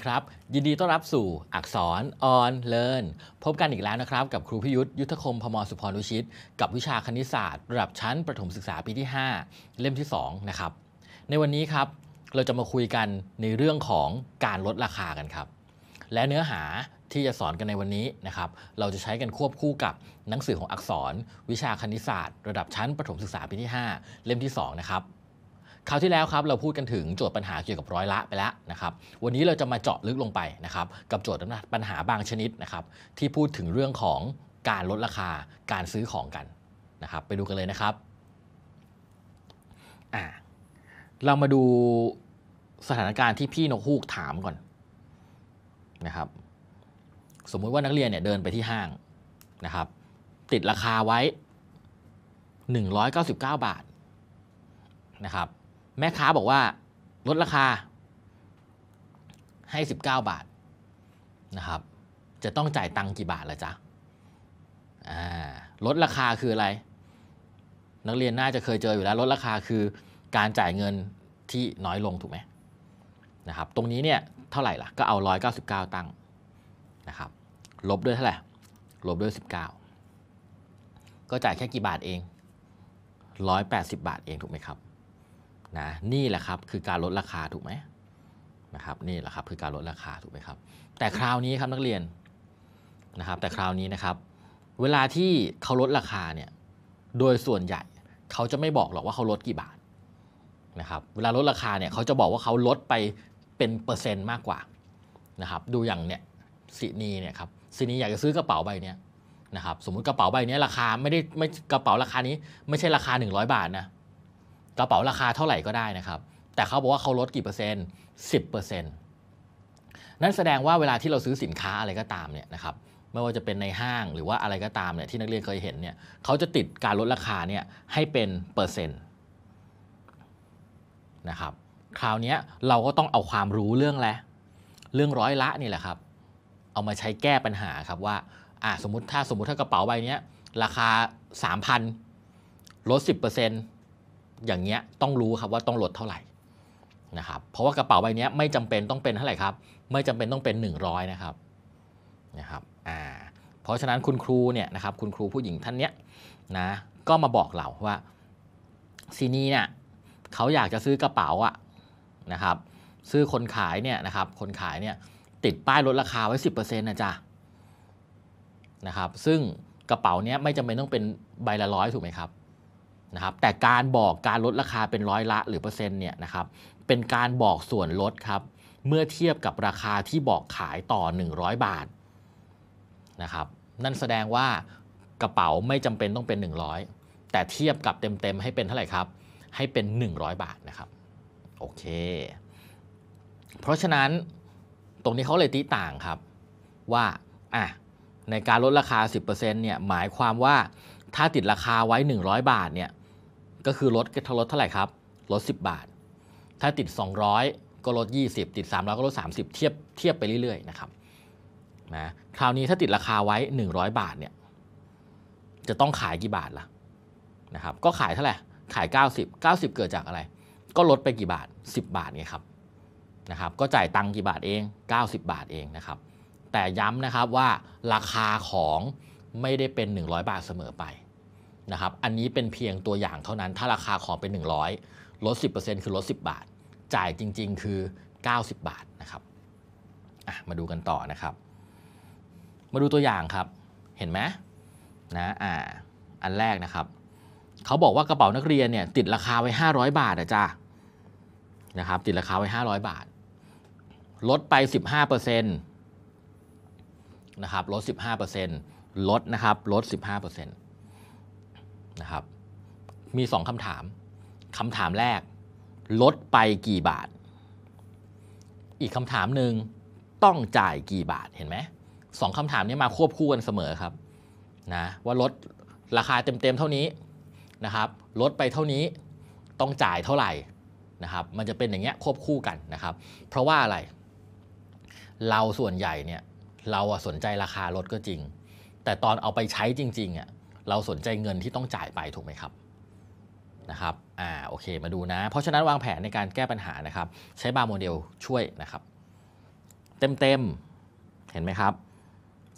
ีครับยินดีต้อนรับสู่อักษรออนเลิร์นพบกันอีกแล้วนะครับ กับครูพิยุทธยุทธคมพม สุพรุชิต กับวิชาคณิตศาสตร์ ระดับชั้นประถมศึกษาปีที่ 5 เล่มที่2นะครับในวันนี้ครับเราจะมาคุยกันในเรื่องของการลดราคากันครับ และเนื้อหาที่จะสอนกันในวันนี้นะครับ เราจะใช้กันควบคู่กับหนังสือของอักษร วิชาคณิตศาสตร์ ระดับชั้นประถมศึกษาปีที่ 5 เล่มที่ 2 นะครับคราวที่แล้วครับเราพูดกันถึงโจทย์ปัญหาเกี่ยวกับร้อยละไปแล้วนะครับ วันนี้เราจะมาเจาะลึกลงไปนะครับ กับโจทย์ปัญหาบางชนิดนะครับ ที่พูดถึงเรื่องของการลดราคาการซื้อของกันนะครับ ไปดูกันเลยนะครับอ่าเรามาดูสถานการณ์ที่พี่นกฮูกถามก่อนนะครับ สมมุติว่านักเรียนเนี่ยเดินไปที่ห้างนะครับ ติดราคาไว้ 199 บาท นะครับแม่ค้าบอกว่าลดราคาให้ 19 บาทนะครับจะต้องจ่ายตังค์กี่บาทละจ๊ะลดราคาคืออะไร นักเรียนน่าจะเคยเจออยู่แล้ว ลดราคาคือการจ่ายเงินที่น้อยลงถูกไหมนะครับตรงนี้เนี่ยเท่าไหร่ล่ะก็เอา 199 ตัคงนะครับลบด้วยเท่าไหร่ลบด้วย 19 ก็จ่ายแค่กี่บาทเอง 180 บาทเองถูกไหมครับนะนี่แหละครับคือการลดราคาถูกไหมนะครับนี่แหละครับคือการลดราคาถูกไหมครับแต่คราวนี้ครับนักเรียนนะครับแต่คราวนี้นะครับเวลาที่เขาลดราคาเนี่ยโดยส่วนใหญ่ เขาจะไม่บอกหรอกว่าเขาลดกี่บาทนะครับเวลาลดราคาเนี่ยเขาจะบอกว่าเขาลดไปเป็นเปอร์เซ็นต์มากกว่านะครับดูอย่างเนี่ยสีนีเนี่ยครับสีนีอยากจะซื้อกระเป๋าใบเนี้ยนะครับสมมุติกระเป๋าใบนี้ราคาไม่ได้ไม่กระเป๋าราคานี้ไม่ใช่ราคา 100 บาทนะกระเป๋าราคาเท่าไหร่ก็ได้นะครับ แต่เขาบอกว่าเขาลดกี่เปอร์เซ็นต์สิบเปอร์เซ็นต์นั่นแสดงว่าเวลาที่เราซื้อสินค้าอะไรก็ตามเนี่ยนะครับไม่ว่าจะเป็นในห้างหรือว่าอะไรก็ตามเนี่ยที่นักเรียนเคยเห็นเนี่ยเขาจะติดการลดราคาเนี่ยให้เป็นเปอร์เซ็นต์นะครับคราวนี้เราก็ต้องเอาความรู้เรื่องแหละเรื่องร้อยละนี่แหละครับเอามาใช้แก้ปัญหาครับว่าอ่าสมมติถ้าสมมติถ้ากระเป๋าใบนี้ราคา3,000ลด10%อย่างเงี้ยต้องรู้ครับว่าต้องลดเท่าไหร่นะครับเพราะว่ากระเป๋าใบนี้ไม่จำเป็นต้องเป็นเท่าไหร่ครับไม่จำเป็นต้องเป็น 100นะครับนะครับอ่าเพราะฉะนั้นคุณครูเนี่ยนะครับคุณครูผู้หญิงท่านเนี้ยนะก็มาบอกเราว่าซีนีเนี่ยเขาอยากจะซื้อกระเป๋าอะนะครับซื้อคนขายเนี่ยนะครับคนขายเนี่ยติดป้ายลดราคาไว้ 10%นะจ๊ะนะครับซึ่งกระเป๋าเนี้ยไม่จำเป็นต้องเป็นใบละร้อยถูกไหมครับนะครับแต่การบอกการลดราคาเป็นร้อยละ หรือเปอร์เซ็นต์เนี่ยนะครับเป็นการบอกส่วนลดครับเมื่อเทียบกับราคาที่บอกขายต่อ 100 บาทนะครับนั่นแสดงว่ากระเป๋าไม่จำเป็นต้องเป็น 100 แต่เทียบกับเต็ม ๆ ให้เป็นเท่าไหร่ครับให้เป็น 100 บาทนะครับโอเค เพราะฉะนั้นตรงนี้เขาเลยตีต่างครับว่าอ่ะในการลดราคา 10%เนี่ยหมายความว่าถ้าติดราคาไว้100 บาทเนี่ยก็คือลดกระทลดเท่าไหร่ครับลด 10 บาท ถ้าติด 200 ก็ลด 20ติด 300 ก็ลด 30 เทียบเทียบไปเรื่อยๆนะครับนะคราวนี้ถ้าติดราคาไว้ 100 บาทเนี่ยจะต้องขายกี่บาทละ่ะนะครับก็ขายเท่าไหร่ขาย 90 90 เกิดจากอะไร ก็ลดไปกี่บาท 10 บาทไงครับนะครับก็จ่ายตังค์กี่บาทเอง 90 บาทเองนะครับแต่ย้ำนะครับว่าราคาของไม่ได้เป็น 100 บาทเสมอไปนะครับ อันนี้เป็นเพียงตัวอย่างเท่านั้น ถ้าราคาของเป็น 100 ลด 10%คือลด 10 บาท จ่ายจริง ๆ คือ 90 บาทนะครับมาดูกันต่อนะครับ มาดูตัวอย่างครับ เห็นไหมนะอ่าอันแรกนะครับ เขาบอกว่ากระเป๋านักเรียนเนี่ยติดราคาไว้ 500 บาทอะจ้านะครับติดราคาไว้ 500 บาท ลดไป 15%นะครับลด 15%ลดนะครับลด15%นะครับมีสองคำถาม คำถามแรก ลดไปกี่บาท อีกคำถามหนึ่งต้องจ่ายกี่บาทเห็นไหมสองคำถามนี้มาควบคู่กันเสมอครับนะว่าลดราคาเต็มๆเท่านี้นะครับลดไปเท่านี้ต้องจ่ายเท่าไหร่นะครับมันจะเป็นอย่างเงี้ยควบคู่กันนะครับเพราะว่าอะไร เราส่วนใหญ่เนี่ยเราสนใจราคาลดก็จริง แต่ตอนเอาไปใช้จริงๆอ่ะเราสนใจเงินที่ต้องจ่ายไปถูกไหมครับนะครับอ่าโอเคมาดูนะ เพราะฉะนั้นวางแผนในการแก้ปัญหานะครับ ใช้บาร์โมเดลช่วยนะครับ เต็มเต็มเห็นไหมครับ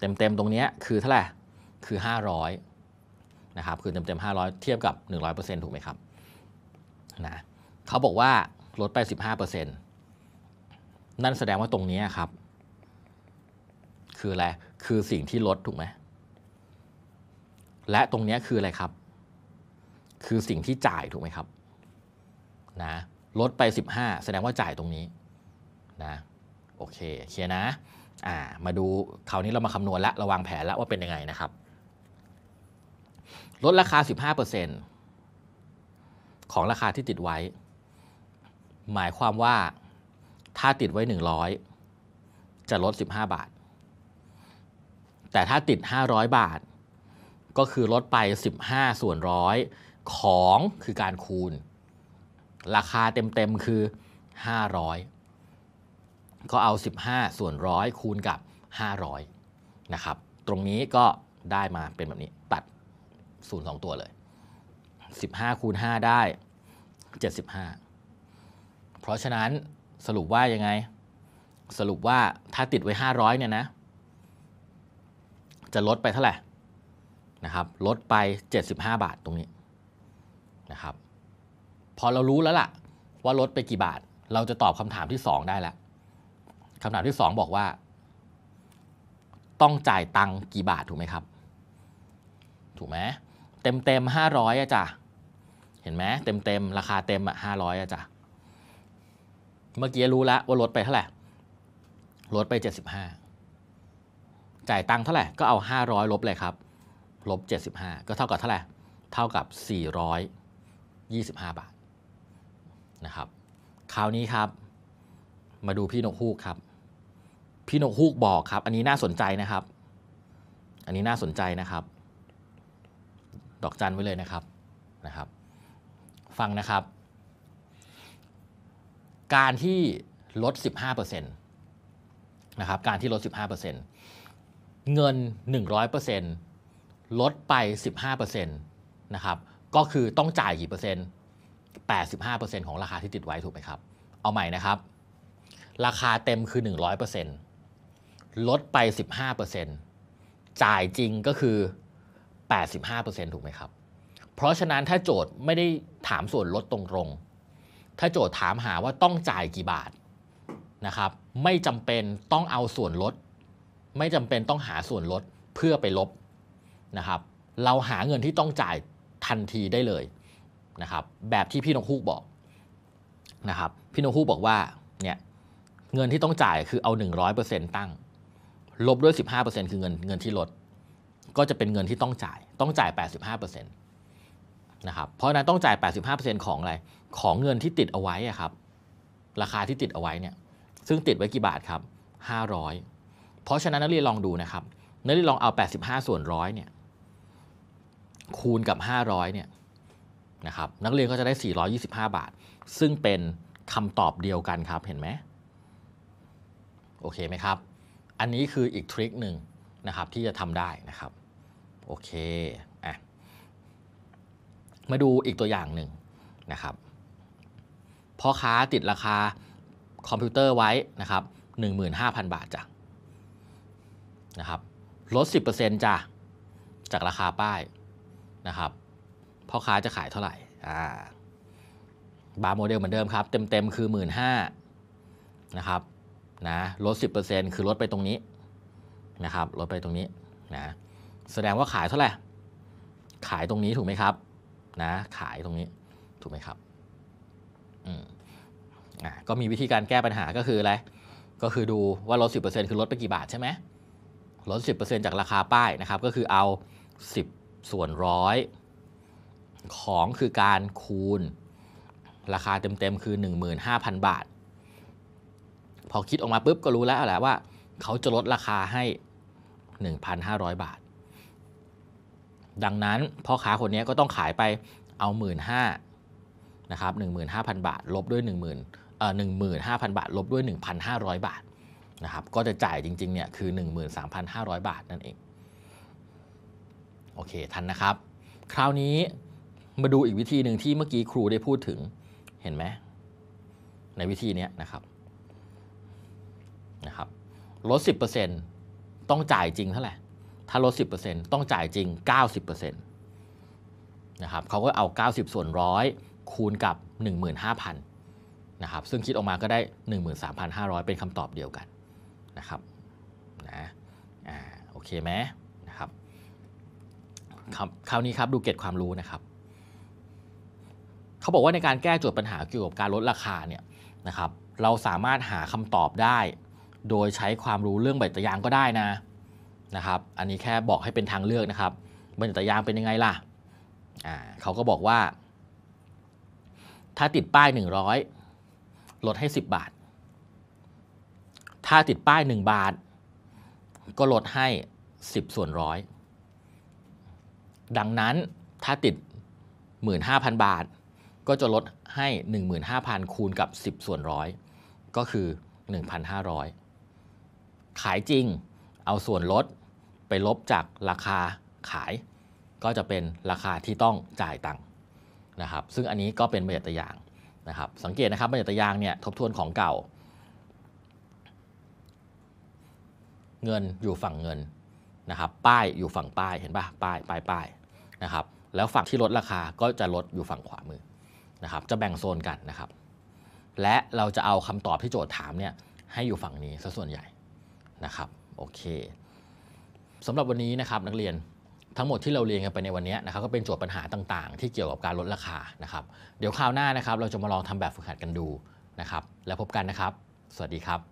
เต็มเต็มตรงนี้คือเท่าไหร่คือ 500นะครับคือเต็มเต็มห้าเทียบกับ 100%ถูกไหมครับนะเขาบอกว่าลดไป 15%นั่นแสดงว่าตรงนี้ครับ คืออะไร คือสิ่งที่ลดถูกไหมและตรงนี้คืออะไรครับ คือสิ่งที่จ่ายถูกไหมครับ นะ ลดไป 15 แสดงว่าจ่ายตรงนี้นะ โอเคเคลียร์นะ อ่า มาดูคราวนี้เรามาคำนวณและระวางแผนแล้วว่าเป็นยังไงนะครับ ลดราคา 15%ของราคาที่ติดไว้ หมายความว่าถ้าติดไว้ 100 จะลด 15 บาท แต่ถ้าติด 500 บาทก็คือลดไป 15 ส่วนร้อยของคือการคูณ ราคาเต็มๆ คือ 500 ก็เอา 15 ส่วนร้อยคูณกับ 500นะครับตรงนี้ก็ได้มาเป็นแบบนี้ตัดศูนย์สองตัวเลย 15 คูณ 5 ได้ 75 เพราะฉะนั้นสรุปว่ายังไง สรุปว่าถ้าติดไว้ 500เนี่ยนะจะลดไปเท่าไหร่นะครับลดไป75 บาทตรงนี้นะครับ พอเรารู้แล้วล่ะว่าลดไปกี่บาท เราจะตอบคำถามที่ 2 ได้แล้วคำถามที่ 2 บอกว่า ต้องจ่ายตังกี่บาทถูกไหมครับ ถูกไหมเต็มเต็มห้าร้อยอะจ้ะเห็นไหมเต็มเต็มราคาเต็มอะห้าร้อยอะจ้ะเมื่อกี้รู้แล้วว่าลดไปเท่าไหร่ลดไป75จ่ายตังเท่าไหร่ก็เอา500ลบเลยครับลบ75ก็เท่ากับเท่าไหร่เท่ากับ425 บาทนะครับคราวนี้ครับ มาดูพี่นกฮูกครับ พี่นกฮูกบอกครับ อันนี้น่าสนใจนะครับ อันนี้น่าสนใจนะครับ ดอกจันไว้เลยนะครับนะครับ ฟังนะครับ การที่ลด 15%นะครับการที่ลด 15%เงิน 100%ลดไป 15%นะครับ ก็คือต้องจ่ายกี่เปอร์เซ็นต์85%ของราคาที่ติดไว้ถูกไหมครับ เอาใหม่นะครับ ราคาเต็มคือ 100%ลดไป 15%จ่ายจริงก็คือ85%ถูกไหมครับ เพราะฉะนั้นถ้าโจทย์ไม่ได้ถามส่วนลดตรงๆ ถ้าโจทย์ถามหาว่าต้องจ่ายกี่บาทนะครับ ไม่จำเป็นต้องเอาส่วนลด ไม่จำเป็นต้องหาส่วนลดเพื่อไปลบนะครับ เราหาเงินที่ต้องจ่ายทันทีได้เลยนะครับแบบที่พี่นกฮูกบอกนะครับพี่นกฮูกบอกว่าเนี่ยเงินที่ต้องจ่ายคือเอา 100%ตั้ง ลบด้วย 15%คือเงินเงินที่ลด ก็จะเป็นเงินที่ต้องจ่ายต้องจ่าย 85%นะครับเพราะนั้นต้องจ่าย 85%ของอะไร ของเงินที่ติดเอาไว้ครับราคาที่ติดเอาไว้เนี่ยซึ่งติดไว้กี่บาทครับ 500 เพราะฉะนั้นนักเรียนลองดูนะครับนักเรียนลองเอา 85ส่วนร้อยเนี่ยคูณกับ 500เนี่ยนะครับนักเรียนก็จะได้ 425 บาท ซึ่งเป็นคำตอบเดียวกันครับเห็นไหมโอเคไหมครับ อันนี้คืออีกทริคหนึ่งนะครับที่จะทำได้นะครับโอเคอ่ะมาดูอีกตัวอย่างหนึ่งนะครับพ่อค้าติดราคาคอมพิวเตอร์ไว้นะครับ15,000 บาทจ้ะนะครับ ลด 10%จ้ะจากราคาป้ายนะครับพ่อค้าจะขายเท่าไหร่บาร์โมเดลเหมือนเดิมครับ เต็มๆคือ1 5ื่นนะครับนะลด 10%คือลดไปตรงนี้นะครับลดไปตรงนี้นะแสดงว่าขายเท่าไหร่ขายตรงนี้ถูกไหมครับนะขายตรงนี้ถูกไหมครับอืมอ่าก็มีวิธีการแก้ปัญหาก็คืออะไรก็คือดูว่าลด10%คือลดไปกี่บาทใช่ไหมลด 10%จากราคาป้ายนะครับก็คือเอา10ส่วนร้อยของคือการคูณ ราคาเต็มๆคือ 15,000 บาท พอคิดออกมาปุ๊บก็รู้แล้วแหละว่า เขาจะลดราคาให้ 1,500 บาท ดังนั้นพ่อค้าคนนี้ก็ต้องขายไปเอา 1 5ื่นนะครับ15,000 บาทลบด้วย10,000เอ่อ15,000 บาท ลบด้วย 1,500 บาทนะครับก็จะจ่ายจริง ๆ เนี่ย คือ 13,500 บาทนั่นเองโอเคทันนะครับ คราวนี้มาดูอีกวิธีหนึ่งที่เมื่อกี้ครูได้พูดถึงเห็นไหมในวิธีนี้นะครับนะครับ ลด 10%ต้องจ่ายจริงเท่าไหร่ถ้าลด 10%ต้องจ่ายจริง 90%นะครับเขาก็เอา 90 ส่วนร้อยคูณกับ 15,000 นะครับ ซึ่งคิดออกมาก็ได้ 13,500 เป็นคำตอบเดียวกันนะครับนะอ่าโอเคไหมครับคราวนี้ครับดูเกตความรู้นะครับ เขาบอกว่าในการแก้โจทย์ปัญหาเกี่ยวกับการลดราคาเนี่ยนะครับ เราสามารถหาคำตอบได้โดยใช้ความรู้เรื่องใบตะยางก็ได้นะนะครับ อันนี้แค่บอกให้เป็นทางเลือกนะครับใบตะยางเป็นยังไงล่ะอ่าเขาก็บอกว่า ถ้าติดป้าย 100ลดให้ 10 บาท ถ้าติดป้าย 1 บาท ก็ลดให้ 10 ส่วนร้อยดังนั้นถ้าติด 15,000 บาทก็จะลดให้ 15,000 คูณกับ 10 ส่วนร้อยก็คือ 1,500 ขายจริงเอาส่วนลดไปลบจากราคาขายก็จะเป็นราคาที่ต้องจ่ายตังค์นะครับซึ่งอันนี้ก็เป็นบัญญัติอย่างนะครับสังเกตนะครับบัญญัติอย่างเนี่ยทบทวนของเก่า เงินอยู่ฝั่งเงินนะครับป้ายอยู่ฝั่งป้ายเห็นป่ะป้ายป้ายป้ายนะครับ แล้วฝั่งที่ลดราคาก็จะลดอยู่ฝั่งขวามือนะครับ จะแบ่งโซนกันนะครับ และเราจะเอาคำตอบที่โจทย์ถามเนี่ยให้อยู่ฝั่งนี้ซะส่วนใหญ่นะครับโอเคสำหรับวันนี้นะครับ นักเรียนทั้งหมดที่เราเรียนกันไปในวันนี้นะครับก็เป็นโจทย์ปัญหาต่างๆ ที่เกี่ยวกับการลดราคานะครับเดี๋ยวคราวหน้านะครับ เราจะมาลองทำแบบฝึกหัดกันดูนะครับ แล้วพบกันนะครับ สวัสดีครับ